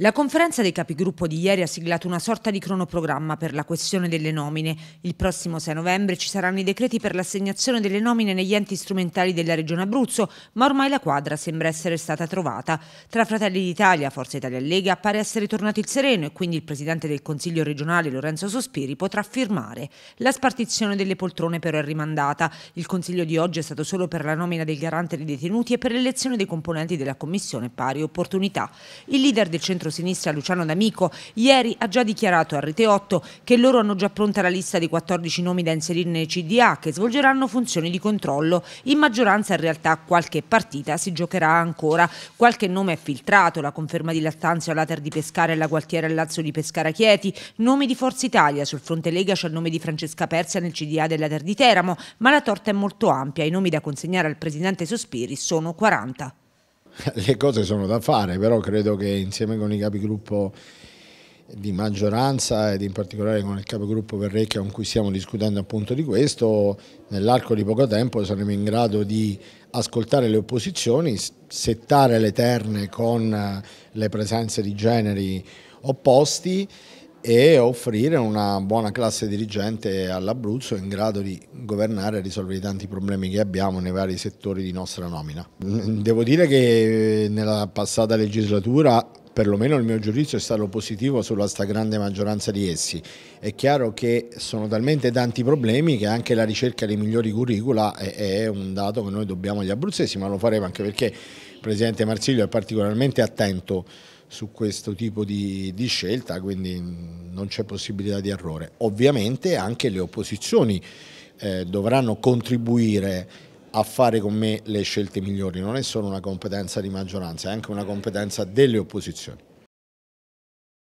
La conferenza dei capigruppo di ieri ha siglato una sorta di cronoprogramma per la questione delle nomine. Il prossimo 6 novembre ci saranno i decreti per l'assegnazione delle nomine negli enti strumentali della Regione Abruzzo, ma ormai la quadra sembra essere stata trovata. Tra Fratelli d'Italia, Forza Italia e Lega pare essere tornato il sereno e quindi il presidente del Consiglio regionale Lorenzo Sospiri potrà firmare. La spartizione delle poltrone però è rimandata. Il Consiglio di oggi è stato solo per la nomina del garante dei detenuti e per l'elezione dei componenti della Commissione Pari Opportunità. Il leader del centro centrosinistra Luciano D'Amico ieri ha già dichiarato a Rete 8 che loro hanno già pronta la lista di 14 nomi da inserire nei CDA che svolgeranno funzioni di controllo. In maggioranza in realtà qualche partita si giocherà ancora. Qualche nome è filtrato, la conferma di Lattanzio a Later di Pescara e la Gualtiera al Lazio di Pescara Chieti, nomi di Forza Italia, sul fronte Lega c'è il nome di Francesca Persia nel CDA della Ter di Teramo, ma la torta è molto ampia, i nomi da consegnare al presidente Sospiri sono 40. le cose sono da fare, però credo che insieme con i capigruppo di maggioranza ed in particolare con il capogruppo Verrecchia con cui stiamo discutendo appunto di questo, nell'arco di poco tempo saremo in grado di ascoltare le opposizioni, settare le terne con eh, le presenze di generi opposti e offrire una buona classe dirigente all'Abruzzo in grado di governare e risolvere i tanti problemi che abbiamo nei vari settori di nostra nomina. Devo dire che eh, nella passata legislatura perlomeno il mio giudizio è stato positivo sulla stragrande maggioranza di essi. È chiaro che sono talmente tanti problemi che anche la ricerca dei migliori curricula è, un dato che noi dobbiamo agli abruzzesi, ma lo faremo anche perché il Presidente Marsiglio è particolarmente attento su questo tipo di, di scelta, quindi mm, non c'è possibilità di errore. Ovviamente anche le opposizioni eh, dovranno contribuire a fare con me le scelte migliori, non è solo una competenza di maggioranza, è anche una competenza delle opposizioni.